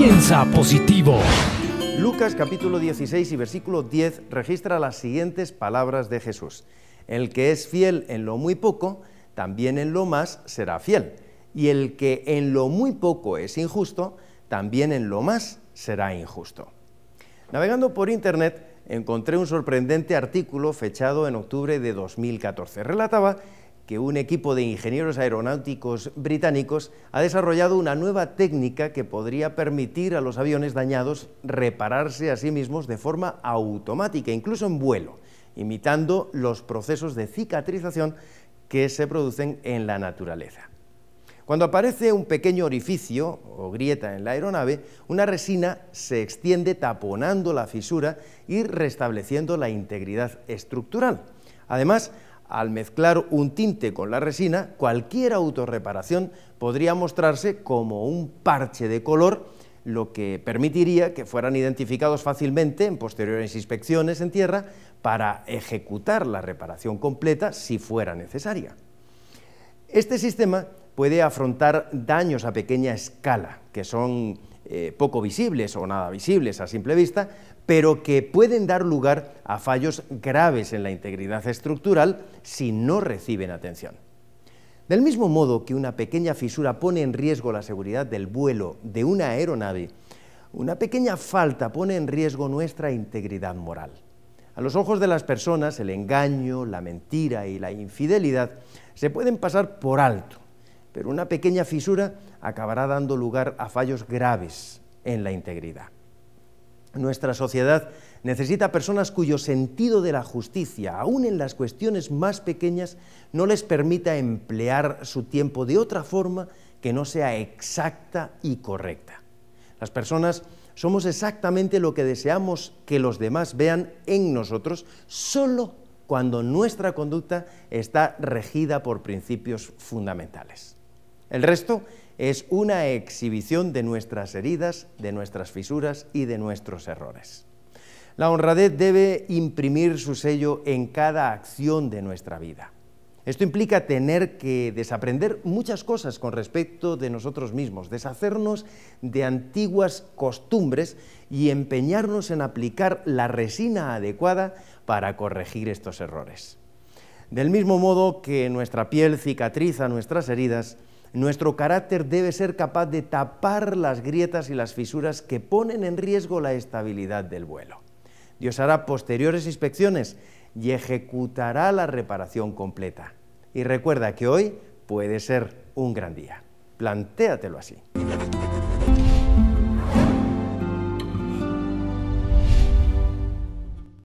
Piensa positivo. Lucas capítulo 16 y versículo 10 registra las siguientes palabras de Jesús. El que es fiel en lo muy poco, también en lo más será fiel. Y el que en lo muy poco es injusto, también en lo más será injusto. Navegando por Internet, encontré un sorprendente artículo fechado en octubre de 2014. Relataba que un equipo de ingenieros aeronáuticos británicos ha desarrollado una nueva técnica que podría permitir a los aviones dañados repararse a sí mismos de forma automática, incluso en vuelo, imitando los procesos de cicatrización que se producen en la naturaleza. Cuando aparece un pequeño orificio o grieta en la aeronave, una resina se extiende taponando la fisura y restableciendo la integridad estructural. Además, al mezclar un tinte con la resina, cualquier autorreparación podría mostrarse como un parche de color, lo que permitiría que fueran identificados fácilmente en posteriores inspecciones en tierra para ejecutar la reparación completa si fuera necesaria. Este sistema puede afrontar daños a pequeña escala, que son eh, poco visibles o nada visibles a simple vista, pero que pueden dar lugar a fallos graves en la integridad estructural si no reciben atención. Del mismo modo que una pequeña fisura pone en riesgo la seguridad del vuelo de una aeronave, una pequeña falta pone en riesgo nuestra integridad moral. A los ojos de las personas, el engaño, la mentira y la infidelidad se pueden pasar por alto, pero una pequeña fisura acabará dando lugar a fallos graves en la integridad. Nuestra sociedad necesita personas cuyo sentido de la justicia, aún en las cuestiones más pequeñas, no les permita emplear su tiempo de otra forma que no sea exacta y correcta. Las personas somos exactamente lo que deseamos que los demás vean en nosotros solo cuando nuestra conducta está regida por principios fundamentales. El resto es una exhibición de nuestras heridas, de nuestras fisuras y de nuestros errores. La honradez debe imprimir su sello en cada acción de nuestra vida. Esto implica tener que desaprender muchas cosas con respecto de nosotros mismos, deshacernos de antiguas costumbres y empeñarnos en aplicar la resina adecuada para corregir estos errores. Del mismo modo que nuestra piel cicatriza nuestras heridas, nuestro carácter debe ser capaz de tapar las grietas y las fisuras que ponen en riesgo la estabilidad del vuelo. Dios hará posteriores inspecciones y ejecutará la reparación completa. Y recuerda que hoy puede ser un gran día. Plantéatelo así.